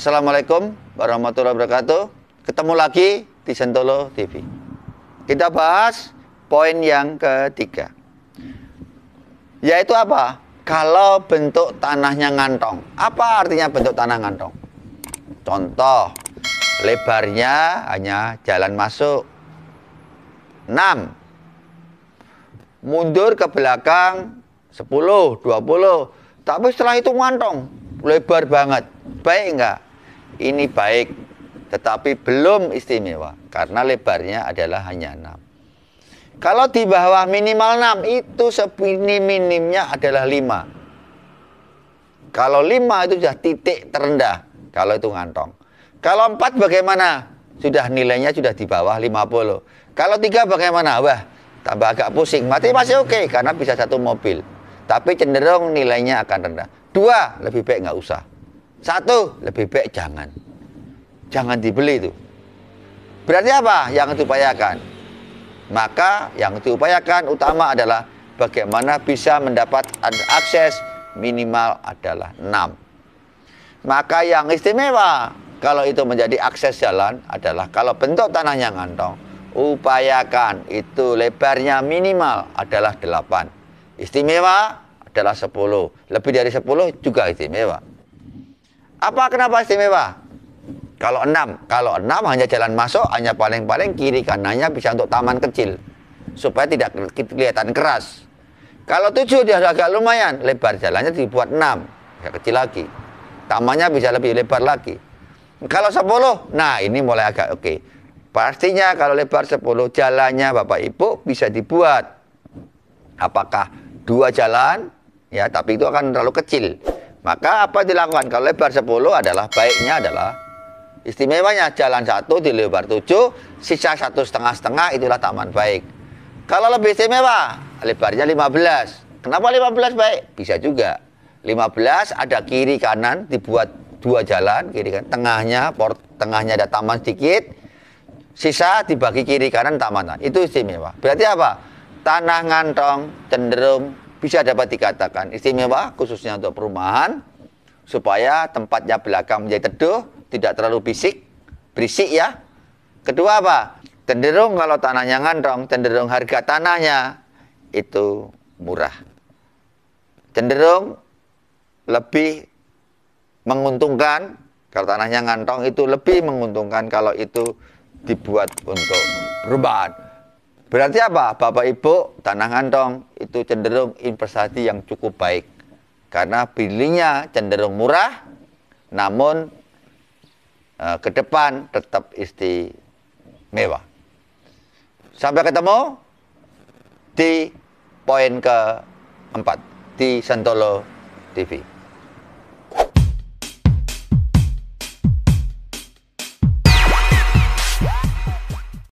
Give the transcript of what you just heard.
Assalamualaikum warahmatullahi wabarakatuh. Ketemu lagi di Sentolo TV. Kita bahas poin yang ketiga. Yaitu apa? Kalau bentuk tanahnya ngantong. Apa artinya bentuk tanah ngantong? Contoh, lebarnya hanya jalan masuk. 6. Mundur ke belakang 10, 20. Tapi setelah itu ngantong. Lebar banget. Baik enggak? ini baik, tetapi belum istimewa karena lebarnya adalah hanya 6. Kalau di bawah minimal 6 itu seminim-minimnya adalah 5. Kalau 5 itu sudah titik terendah kalau itu ngantong. Kalau 4 bagaimana? Sudah nilainya sudah di bawah 50. Kalau 3 bagaimana? Wah, tambah agak pusing. Mati masih oke okay, karena bisa satu mobil. Tapi cenderung nilainya akan rendah. Dua, lebih baik nggak usah. Satu, lebih baik jangan. Jangan dibeli itu. Berarti apa yang itu diupayakan? Maka yang itu upayakan utama adalah bagaimana bisa mendapat akses minimal adalah 6. Maka yang istimewa kalau itu menjadi akses jalan adalah kalau bentuk tanahnya ngantong, upayakan itu lebarnya minimal adalah 8. Istimewa adalah 10. Lebih dari 10 juga istimewa. Apa kenapa istimewa? Kalau enam, kalau enam hanya jalan masuk, hanya paling-paling kiri kanannya bisa untuk taman kecil. Supaya tidak kelihatan keras. Kalau tujuh dia agak lumayan, lebar jalannya dibuat enam. Agak ya kecil lagi. Tamannya bisa lebih lebar lagi. Kalau sepuluh, nah ini mulai agak oke. Okay. Pastinya kalau lebar sepuluh, jalannya Bapak Ibu bisa dibuat. Apakah dua jalan? Ya, tapi itu akan terlalu kecil. Maka apa dilakukan? Kalau lebar 10 adalah baiknya adalah istimewanya jalan satu di lebar 7, sisa satu setengah setengah itulah taman baik. Kalau lebih istimewa, lebarnya 15. Kenapa 15 baik? Bisa juga. 15 ada kiri kanan dibuat dua jalan kiri kan tengahnya port tengahnya ada taman sedikit sisa dibagi kiri kanan taman nah, itu istimewa berarti apa tanah ngantong cenderung bisa dapat dikatakan istimewa khususnya untuk perumahan supaya tempatnya belakang menjadi teduh, tidak terlalu bisik, berisik ya. Kedua apa? Cenderung kalau tanahnya ngandong, cenderung harga tanahnya itu murah. Cenderung lebih menguntungkan kalau tanahnya ngantong itu lebih menguntungkan kalau itu dibuat untuk perubahan. Berarti apa? Bapak Ibu, tanah ngantong itu cenderung investasi yang cukup baik. Karena belinya cenderung murah, namun e, ke depan tetap istimewa. Sampai ketemu di poin keempat di Sentolo TV.